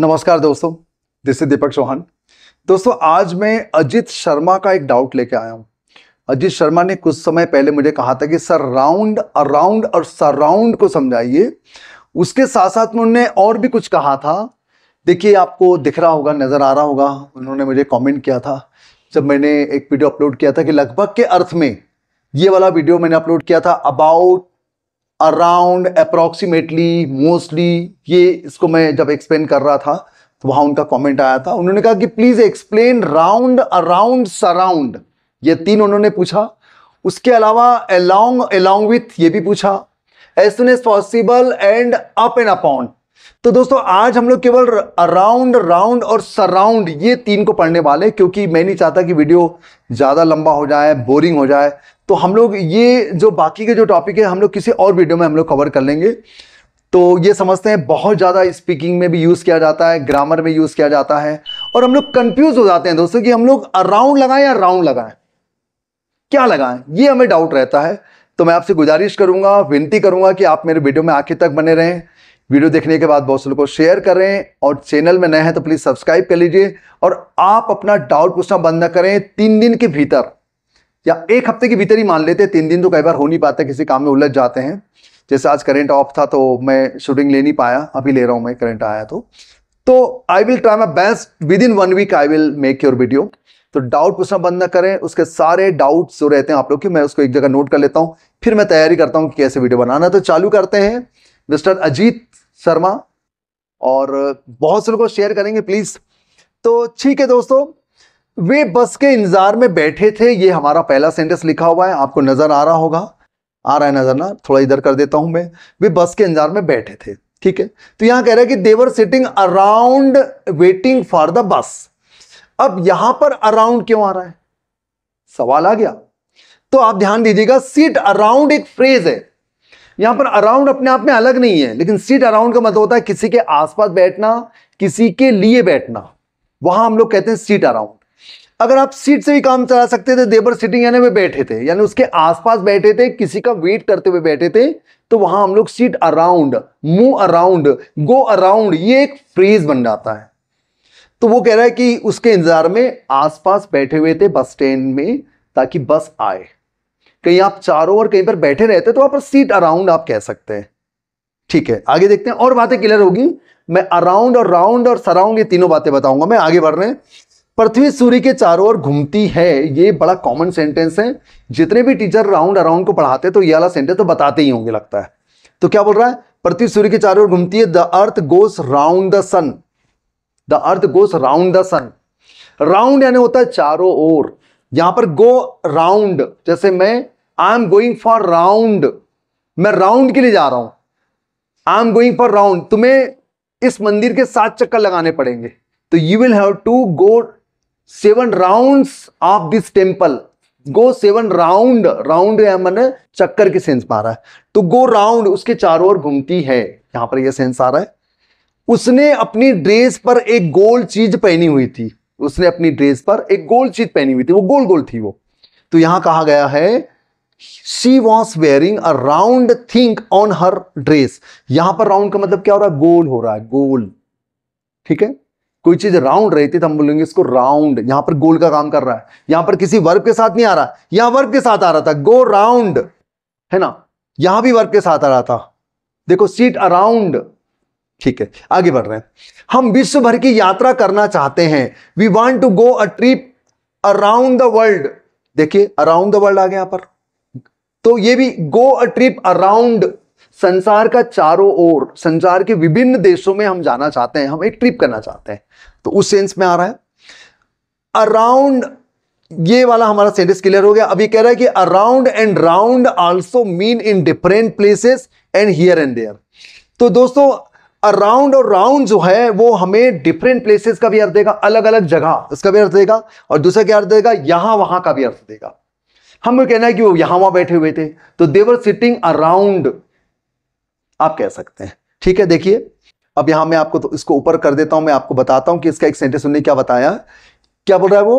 नमस्कार दोस्तों this is दीपक चौहान दोस्तों आज मैं अजित शर्मा का एक डाउट लेके आया हूँ अजित शर्मा ने कुछ समय पहले मुझे कहा था कि सर राउंड अराउंड और सराउंड को समझाइए उसके साथ साथ में उन्होंने और भी कुछ कहा था देखिए आपको दिख रहा होगा नज़र आ रहा होगा उन्होंने मुझे कमेंट किया था जब मैंने एक वीडियो अपलोड किया था कि लगभग के अर्थ में ये वाला वीडियो मैंने अपलोड किया था अबाउट अराउंड अप्रोक्सीमेटली मोस्टली ये इसको मैं जब एक्सप्लेन कर रहा था तो वहां उनका कमेंट आया था उन्होंने कहा कि please explain round around surround ये तीन उन्होंने पूछा उसके अलावा अलोंग अलोंग विथ ये भी पूछा as soon as possible and up and upon तो दोस्तों आज हम लोग केवल अराउंड राउंड और सराउंड ये तीन को पढ़ने वाले क्योंकि मैं नहीं चाहता कि वीडियो ज़्यादा लंबा हो जाए बोरिंग हो जाए तो हम लोग ये जो बाकी के जो टॉपिक है हम लोग किसी और वीडियो में हम लोग कवर कर लेंगे तो ये समझते हैं बहुत ज़्यादा स्पीकिंग में भी यूज़ किया जाता है ग्रामर में यूज़ किया जाता है और हम लोग कन्फ्यूज़ हो जाते हैं दोस्तों कि हम लोग अराउंड लगाएं या राउंड लगाएं क्या लगाएं ये हमें डाउट रहता है तो मैं आपसे गुजारिश करूंगा विनती करूंगा कि आप मेरे वीडियो में आखिर तक बने रहें वीडियो देखने के बाद बहुत से लोग शेयर करें और चैनल में नए हैं तो प्लीज़ सब्सक्राइब कर लीजिए और आप अपना डाउट पूछना बंद न करें तीन दिन के भीतर या एक हफ्ते के भीतर ही मान लेते हैं तीन दिन तो कई बार हो नहीं पाता किसी काम में उलझ जाते हैं जैसे आज करंट ऑफ था तो मैं शूटिंग ले नहीं पाया अभी ले रहा हूं मैं करंट आया तो तो I will try my best within one week I will make your video तो डाउट पूछना बंद ना करें उसके सारे डाउट्स जो रहते हैं आप लोग की मैं उसको एक जगह नोट कर लेता हूँ फिर मैं तैयारी करता हूँ कि कैसे वीडियो बनाना तो चालू करते हैं मिस्टर अजीत शर्मा और बहुत से लोगों शेयर करेंगे प्लीज़ तो ठीक है दोस्तों वे बस के इंतजार में बैठे थे ये हमारा पहला सेंटेंस लिखा हुआ है आपको नज़र आ रहा होगा आ रहा है नज़र ना थोड़ा इधर कर देता हूं मैं वे बस के इंतजार में बैठे थे ठीक है तो यहां कह रहा है कि they were sitting around waiting for the bus अब यहां पर अराउंड क्यों आ रहा है सवाल आ गया तो आप ध्यान दीजिएगा सीट अराउंड एक फ्रेज है यहां पर अराउंड अपने आप में अलग नहीं है लेकिन सीट अराउंड का मतलब होता है किसी के आसपास बैठना किसी के लिए बैठना वहां हम लोग कहते हैं सीट अराउंड अगर आप सीट से भी काम चला सकते थे देबर सिटिंग यानी वे बैठे थे यानी उसके आसपास बैठे थे किसी का वेट करते हुए बैठे थे तो वहां हम लोग sit around move around go around ये एक फ्रेज बन जाता है तो वो कह रहा है कि उसके इंतजार में आसपास बैठे हुए थे बस स्टैंड में ताकि बस आए कहीं आप चारों और कहीं पर बैठे रहते तो आप सीट अराउंड आप कह सकते हैं ठीक है आगे देखते हैं और बातें क्लियर होगी मैं अराउंड और राउंड और सराउंड ये तीनों बातें बताऊंगा मैं आगे बढ़ रहे हैं पृथ्वी सूर्य के चारों ओर घूमती है ये बड़ा कॉमन सेंटेंस है जितने भी टीचर राउंड अराउंड को पढ़ाते तो ये वाला सेंटेंस तो बताते ही होंगे लगता है तो क्या बोल रहा है पृथ्वी सूर्य के चारों ओर घूमती है the earth goes round the sun the earth goes round the sun round यानी होता है चारों ओर यहां पर गो राउंड जैसे मैं I am going for round मैं राउंड के लिए जा रहा हूं I am going for round तुम्हें इस मंदिर के सात चक्कर लगाने पड़ेंगे तो you will have to go seven round of this temple go seven round round मैंने चक्कर के सेंस पा रहा है तो गो राउंड उसके चारों ओर घूमती है यहां पर यह सेंस आ रहा है उसने अपनी ड्रेस पर एक गोल चीज पहनी हुई थी उसने अपनी ड्रेस पर एक गोल चीज पहनी हुई थी वो गोल गोल थी वो तो यहां कहा गया है she was wearing a round thing on her dress यहां पर राउंड का मतलब क्या हो रहा है गोल हो रहा है गोल ठीक है कोई चीज राउंड रहती तो हम बोलेंगे इसको राउंड यहां पर गोल का काम कर रहा है यहां पर किसी वर्ग के साथ नहीं आ रहा यहां वर्ग के साथ आ रहा था गो राउंड है ना यहां भी वर्ग के साथ आ रहा था देखो सीट अराउंड ठीक है आगे बढ़ रहे हैं हम विश्व भर की यात्रा करना चाहते हैं we want to go a trip around the world देखिए अराउंड द वर्ल्ड आ गया यहां पर तो ये भी गो अ ट्रिप अराउंड संसार का चारों ओर संसार के विभिन्न देशों में हम जाना चाहते हैं हम एक ट्रिप करना चाहते हैं तो उस सेंस में आ रहा है अराउंड ये वाला हमारा सेंटेंस क्लियर हो गया अभी कह रहा है कि around and round also mean in different places and here and there तो दोस्तों अराउंड और राउंड जो है वो हमें डिफरेंट प्लेसेस का भी अर्थ देगा अलग अलग जगह उसका भी अर्थ देगा और दूसरा क्या अर्थ देगा यहां वहां का भी अर्थ देगा हम कहना है कि वो यहां वहां बैठे हुए थे तो देवर सिटिंग अराउंड आप कह सकते हैं ठीक है देखिए अब यहां मैं आपको तो इसको ऊपर कर देता हूं मैं आपको बताता हूं कि इसका एक सेंटेंस उन्होंने क्या बताया क्या बोल रहा है वो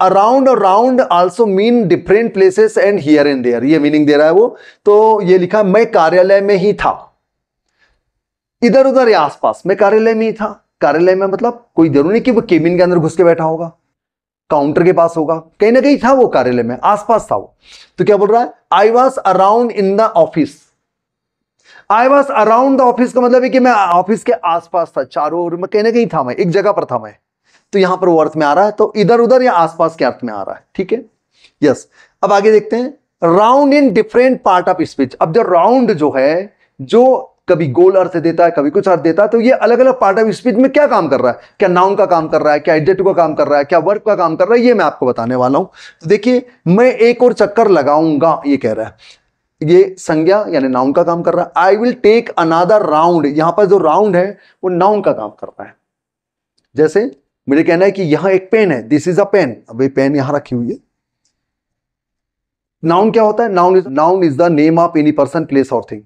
अराउंड और round also mean different places and here and there ये मीनिंग दे रहा है वो तो ये लिखा मैं कार्यालय में ही था इधर उधर या आसपास मैं कार्यालय में ही था कार्यालय में मतलब कोई जरूरी नहीं कि वो केबिन के अंदर घुस के बैठा होगा काउंटर के पास होगा कहीं ना कहीं था वो कार्यालय में आसपास था वो तो क्या बोल रहा है I was around in the office I was around the office का मतलब है कि मैं ऑफिस के आसपास था चारों ओर में कहीं ना कहीं था मैं एक जगह पर था मैं तो यहां पर वो अर्थ में आ रहा है तो इधर उधर या आसपास के अर्थ में आ रहा है ठीक है यस अब आगे देखते हैं round in different part of speech अब जो राउंड जो है जो कभी गोल अर्थ देता है कभी कुछ अर्थ देता है तो ये अलग अलग पार्ट ऑफ स्पीच में क्या काम कर रहा है क्या नाउन का काम कर रहा है क्या एडजेक्ट का काम कर रहा है क्या वर्क का काम कर रहा है ये मैं आपको बताने वाला हूं तो देखिए मैं एक और चक्कर लगाऊंगा ये कह रहा है ये संज्ञा यानी नाउन का काम कर रहा है I will take another round यहां पर जो राउंड है वो नाउन का काम कर रहा है जैसे मुझे कहना है कि यहां एक पेन है दिस इज अ पेन अब ये पेन यहां रखी हुई है नाउन क्या होता है noun is noun is the name of any person place और thing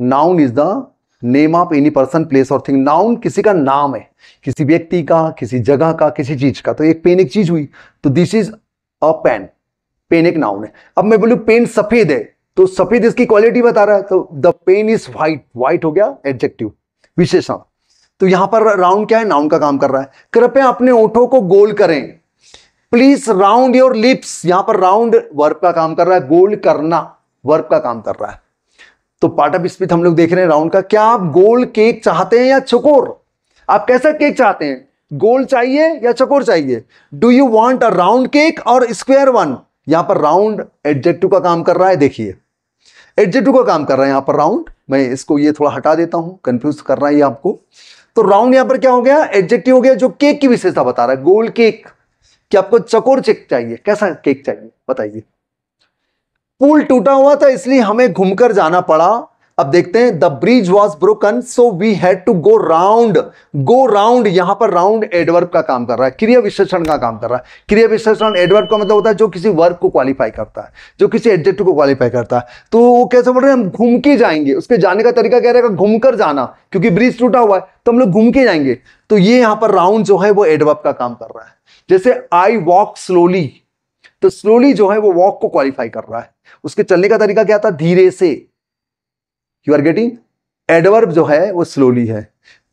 noun is the name of any person place और थिंग नाउन किसी का नाम है किसी व्यक्ति का किसी जगह का किसी चीज का तो एक पेन एक चीज हुई तो this is a pen pen एक नाउन है अब मैं बोलू पेन सफेद है तो सफेद इसकी क्वालिटी बता रहा है तो the pen is white white हो गया एडजेक्टिव विशेषण तो यहां पर राउंड क्या है नाउन का काम कर रहा है कृपया अपने ओठों को गोल करें प्लीज राउंड योर लिप्स यहां पर राउंड वर्ब का काम कर रहा है गोल करना वर्ब का काम कर रहा है तो पार्ट ऑफ स्पीच हम लोग देख रहे हैं राउंड का क्या आप गोल केक चाहते हैं या चकोर आप कैसा केक चाहते हैं गोल चाहिए या चकोर चाहिए do you want a round cake और स्क्वेयर वन यहां पर राउंड एडजेक्टिव का काम कर रहा है देखिए एडजेक्टिव का काम कर रहा है यहां पर राउंड मैं इसको ये थोड़ा हटा देता हूं कंफ्यूज कर रहा है ये आपको तो राउंड यहां पर क्या हो गया एडजेक्टिव हो गया जो केक की विशेषता बता रहा है गोल केक कि आपको चकोर चेक चाहिए कैसा केक चाहिए बताइए पुल टूटा हुआ था इसलिए हमें घूमकर जाना पड़ा अब देखते हैं the bridge was broken so we had to go round go round यहां पर राउंड एडवर्ब का काम कर रहा है क्रिया विशेषण का काम कर रहा है क्रिया विशेषण एडवर्ब का मतलब होता है जो किसी वर्ब को क्वालिफाई करता है जो किसी एडजेक्टिव को क्वालिफाई करता है तो वो कैसे बोल रहे हैं हम घूम के जाएंगे उसके जाने का तरीका कह रहेगा घूमकर जाना क्योंकि ब्रिज टूटा हुआ है तो हम लोग घूम के जाएंगे तो ये यहां पर राउंड जो है वो एडवर्ब का काम कर रहा है जैसे आई वॉक स्लोली तो स्लोली जो है वो वॉक को क्वालिफाई कर रहा है उसके चलने का तरीका क्या था धीरे से यू आर गेटिंग एडवर्ब जो है वो स्लोली है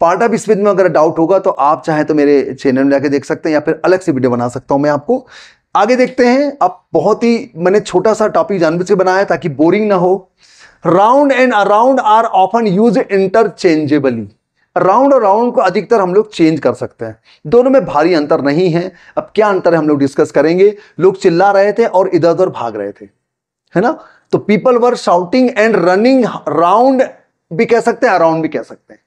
पार्ट ऑफ स्पीच में अगर डाउट होगा तो आप चाहे तो मेरे चैनल में जाके देख सकते हैं या फिर अलग से वीडियो बना सकता हूं मैं आपको आगे देखते हैं अब बहुत ही मैंने छोटा सा टॉपिक जानबूझ के बनाया ताकि बोरिंग ना हो round and around are often use interchangeably round और राउंड को अधिकतर हम लोग चेंज कर सकते हैं दोनों में भारी अंतर नहीं है अब क्या अंतर है हम लोग डिस्कस करेंगे लोग चिल्ला रहे थे और इधर उधर भाग रहे थे है ना तो people were shouting and running round भी कह सकते हैं अराउंड भी कह सकते हैं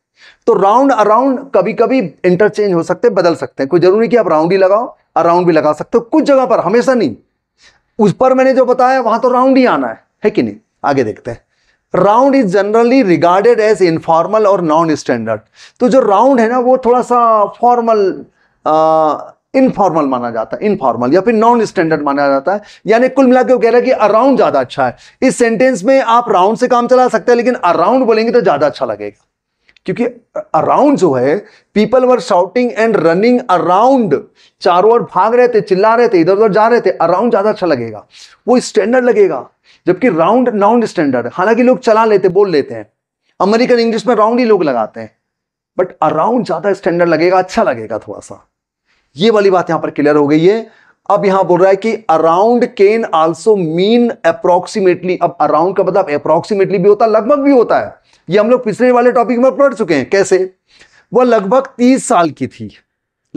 तो राउंड अराउंड कभी कभी इंटरचेंज हो सकते हैं बदल सकते हैं कोई जरूरी कि आप राउंड ही लगाओ अराउंड भी लगा सकते हो कुछ जगह पर हमेशा नहीं उस पर मैंने जो बताया वहां तो राउंड ही आना है है कि नहीं आगे देखते हैं round is generally regarded as informal और नॉन स्टैंडर्ड तो जो राउंड है ना वो थोड़ा सा फॉर्मल इनफॉर्मल माना जाता है इनफॉर्मल या फिर नॉन स्टैंडर्ड माना जाता है यानी कुल मिलाकर वो कह रहा है कि अराउंड ज़्यादा अच्छा है इस सेंटेंस में आप राउंड से काम चला सकते हैं लेकिन अराउंड बोलेंगे तो ज़्यादा अच्छा लगेगा क्योंकि अराउंड जो है people were shouting and running around चारों ओर भाग रहे थे चिल्ला रहे थे इधर उधर जा रहे थे अराउंड ज्यादा अच्छा लगेगा वो स्टैंडर्ड लगेगा जबकि राउंड नाउंड स्टैंडर्ड हालांकि लोग चला लेते बोल लेते हैं अमेरिकन इंग्लिश में राउंड ही लोग लगाते हैं बट अराउंड ज्यादा स्टैंडर्ड लगेगा अच्छा लगेगा थोड़ा सा ये वाली बात यहां पर क्लियर हो गई है अब यहां बोल रहा है कि around can also mean approximately अब अराउंड का मतलब अप्रोक्सीमेटली भी होता है लगभग भी होता है ये हम लोग पिछले वाले टॉपिक में पढ़ चुके हैं कैसे वह लगभग तीस साल की थी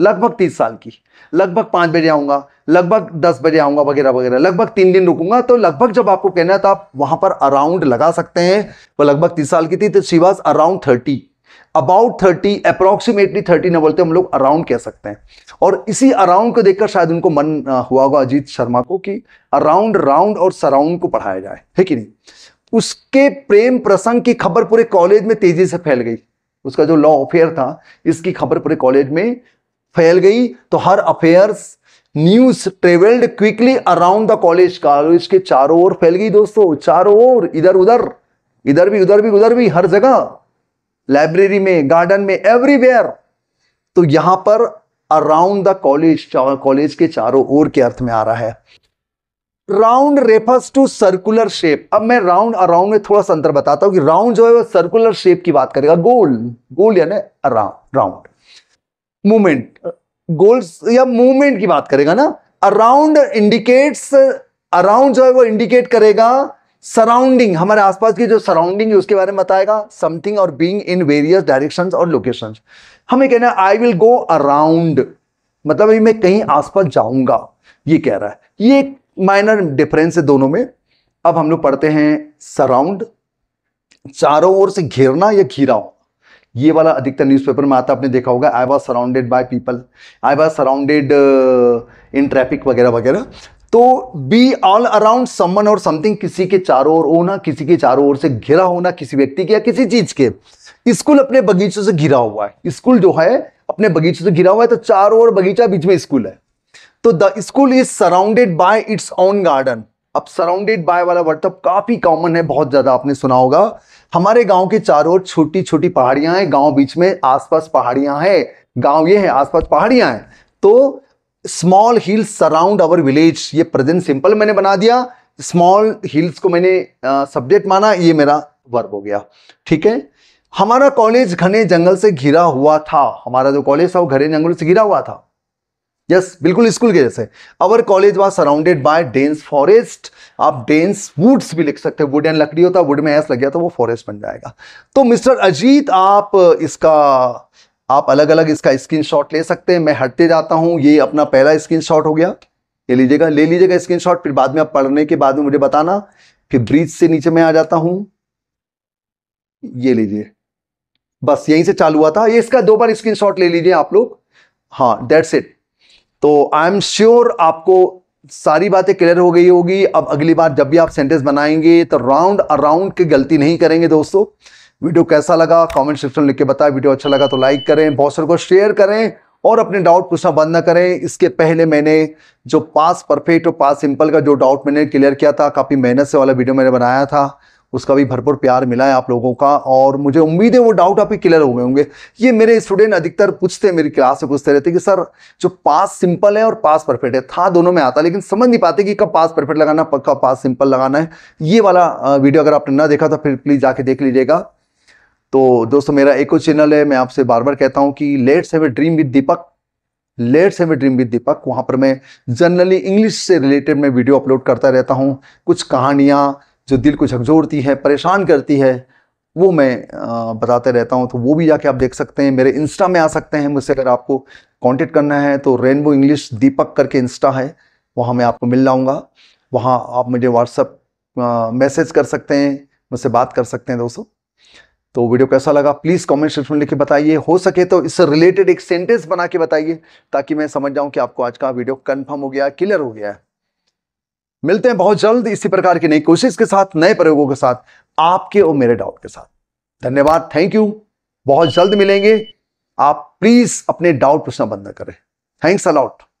लगभग तीस साल की लगभग पांच बजे आऊंगा लगभग दस बजे आऊंगा वगैरह वगैरह लगभग तीन दिन रुकूंगा तो लगभग जब आपको कहना है तो आप वहां पर अराउंड लगा सकते हैं वो लगभग तीस साल की थी तो she was around thirty about thirty approximately thirty ना बोलते हम लोग अराउंड कह सकते हैं और इसी अराउंड को देखकर शायद उनको मन हुआ होगा अजीत शर्मा को कि अराउंड राउंड और सराउंड को पढ़ाया जाए है कि नहीं उसके प्रेम प्रसंग की खबर पूरे कॉलेज में तेजी से फैल गई उसका जो लॉ अफेयर था इसकी खबर पूरे कॉलेज में फैल गई तो her affairs news travelled quickly around the college college के चारों ओर फैल गई दोस्तों चारों ओर इधर उधर इधर भी उधर भी उधर भी हर जगह लाइब्रेरी में गार्डन में एवरीवेयर तो यहां पर अराउंड द कॉलेज कॉलेज के चारों ओर के अर्थ में आ रहा है round refers to circular shape अब मैं राउंड अराउंड में थोड़ा सा अंतर बताता हूं कि राउंड जो है वो सर्कुलर शेप की बात करेगा गोल गोल यानी राउंड मूवमेंट गोल या मूवमेंट की बात करेगा ना अराउंड इंडिकेट्स अराउंड जो है वो इंडिकेट करेगा सराउंडिंग हमारे आसपास की जो सराउंडिंग है उसके बारे में बताएगा समथिंग और बींग इन वेरियस डायरेक्शन और लोकेशन हमें कहना है आई विल गो अराउंड मतलब मैं कहीं आसपास जाऊंगा ये कह रहा है ये माइनर डिफरेंस है दोनों में अब हम लोग पढ़ते हैं सराउंड चारों ओर से घेरना या घिरा ये वाला अधिकतर न्यूज़पेपर में आता आपने देखा होगा I was surrounded by people I was surrounded in traffic वगैरह वगैरह तो बी ऑल अराउंड समन और समथिंग किसी के चारों ओर होना किसी के चारों ओर से घिरा होना किसी व्यक्ति के या किसी चीज के स्कूल अपने बगीचों से घिरा हुआ है स्कूल जो है अपने बगीचों से घिरा हुआ है तो चारों ओर बगीचा बीच में स्कूल है तो the school is surrounded by its own garden अब सराउंडेड बाय वाला वर्ड तो अब काफी कॉमन है बहुत ज्यादा आपने सुना होगा हमारे गांव के चारों ओर छोटी छोटी पहाड़ियां हैं गांव बीच में आसपास पहाड़ियां हैं गांव ये है आसपास पहाड़ियां हैं तो small hills surround our village ये प्रेजेंट सिंपल मैंने बना दिया स्मॉल हिल्स को मैंने सब्जेक्ट माना ये मेरा वर्ब हो गया ठीक है हमारा कॉलेज घने जंगल से घिरा हुआ था हमारा जो कॉलेज था वो घने जंगल से घिरा हुआ था यस बिल्कुल स्कूल के जैसे our college was surrounded by dense forest आप डेंस वुड्स भी लिख सकते हैं वुड एंड लकड़ी होता है वुड में ऐस लग गया तो वो फॉरेस्ट बन जाएगा तो मिस्टर अजीत आप इसका आप अलग अलग इसका स्क्रीनशॉट ले सकते हैं मैं हटते जाता हूं ये अपना पहला स्क्रीनशॉट हो गया ये लीजिएगा ले लीजिएगा स्क्रीनशॉट फिर बाद में आप पढ़ने के बाद में मुझे बताना फिर ब्रिज से नीचे मैं आ जाता हूं ये लीजिए बस यहीं से चालू हुआ था ये इसका दो बार शॉट ले लीजिए आप लोग हाँ दैट्स इट तो आई एम श्योर आपको सारी बातें क्लियर हो गई होगी अब अगली बार जब भी आप सेंटेंस बनाएंगे तो राउंड अराउंड की गलती नहीं करेंगे दोस्तों वीडियो कैसा लगा कमेंट सेक्शन में लिख के बताएं वीडियो अच्छा लगा तो लाइक करें बहुत सारे को शेयर करें और अपने डाउट पूछना बंद ना करें इसके पहले मैंने जो पास परफेक्ट और पास सिंपल का जो डाउट मैंने क्लियर किया था काफ़ी मेहनत से वाला वीडियो मैंने बनाया था उसका भी भरपूर प्यार मिला है आप लोगों का और मुझे उम्मीद है वो डाउट आप ही क्लियर हो गए होंगे ये मेरे स्टूडेंट अधिकतर पूछते हैं मेरी क्लास में पूछते रहते कि सर जो पास सिंपल है और पास परफेक्ट है था दोनों में आता लेकिन समझ नहीं पाते कि कब पास परफेक्ट लगाना कब पास सिंपल लगाना है ये वाला वीडियो अगर आपने ना देखा तो फिर प्लीज़ जाके देख लीजिएगा तो दोस्तों मेरा एक चैनल है मैं आपसे बार बार कहता हूँ कि let's have a dream with Deepak let's have a dream with Deepak वहाँ पर मैं जनरली इंग्लिश से रिलेटेड मैं वीडियो अपलोड करता रहता हूँ कुछ कहानियाँ जो दिल को झकझोरती है परेशान करती है वो मैं बताते रहता हूँ तो वो भी जाके आप देख सकते हैं मेरे इंस्टा में आ सकते हैं मुझसे अगर आपको कॉन्टेक्ट करना है तो रेनबो इंग्लिश दीपक करके इंस्टा है वहाँ मैं आपको मिल जाऊँगा वहाँ आप मुझे व्हाट्सअप मैसेज कर सकते हैं मुझसे बात कर सकते हैं दोस्तों तो वीडियो कैसा लगा प्लीज़ कमेंट सेक्शन में लिख के बताइए हो सके तो इससे रिलेटेड एक सेंटेंस बना के बताइए ताकि मैं समझ जाऊँ कि आपको आज का वीडियो कन्फर्म हो गया क्लियर हो गया है मिलते हैं बहुत जल्द इसी प्रकार की नई कोशिश के साथ नए प्रयोगों के साथ आपके और मेरे डाउट के साथ धन्यवाद थैंक यू बहुत जल्द मिलेंगे आप प्लीज अपने डाउट पूछना बंद न करें थैंक्स अलाउट